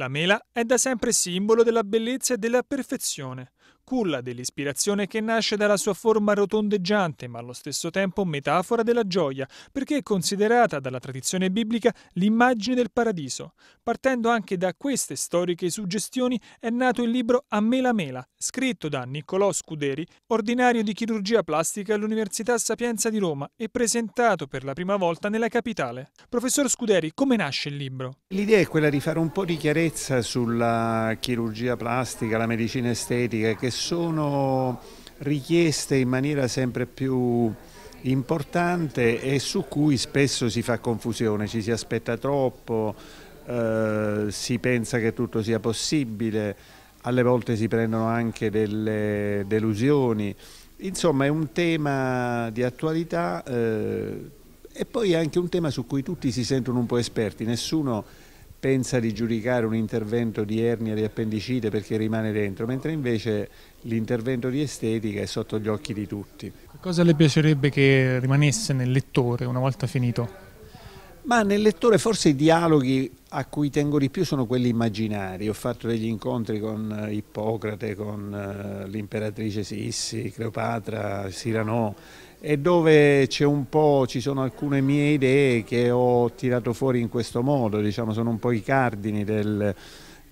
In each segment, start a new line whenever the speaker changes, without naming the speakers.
La mela è da sempre simbolo della bellezza e della perfezione culla dell'ispirazione che nasce dalla sua forma rotondeggiante, ma allo stesso tempo metafora della gioia, perché è considerata dalla tradizione biblica l'immagine del paradiso. Partendo anche da queste storiche suggestioni è nato il libro A Mela Mela, scritto da Niccolò Scuderi, ordinario di chirurgia plastica all'Università Sapienza di Roma e presentato per la prima volta nella capitale. Professor Scuderi, come nasce il libro?
L'idea è quella di fare un po' di chiarezza sulla chirurgia plastica, la medicina estetica che sono richieste in maniera sempre più importante e su cui spesso si fa confusione, ci si aspetta troppo, eh, si pensa che tutto sia possibile, alle volte si prendono anche delle delusioni. Insomma è un tema di attualità eh, e poi è anche un tema su cui tutti si sentono un po' esperti, nessuno pensa di giudicare un intervento di ernia di appendicite perché rimane dentro, mentre invece l'intervento di estetica è sotto gli occhi di tutti.
Cosa le piacerebbe che rimanesse nel lettore una volta finito?
Ma nel lettore forse i dialoghi a cui tengo di più sono quelli immaginari. Ho fatto degli incontri con eh, Ippocrate, con eh, l'imperatrice Sissi, Cleopatra, Sirano e dove c'è un po', ci sono alcune mie idee che ho tirato fuori in questo modo, diciamo sono un po' i cardini del,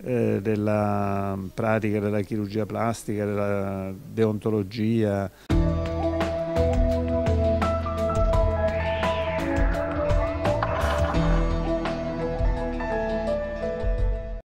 eh, della pratica della chirurgia plastica, della deontologia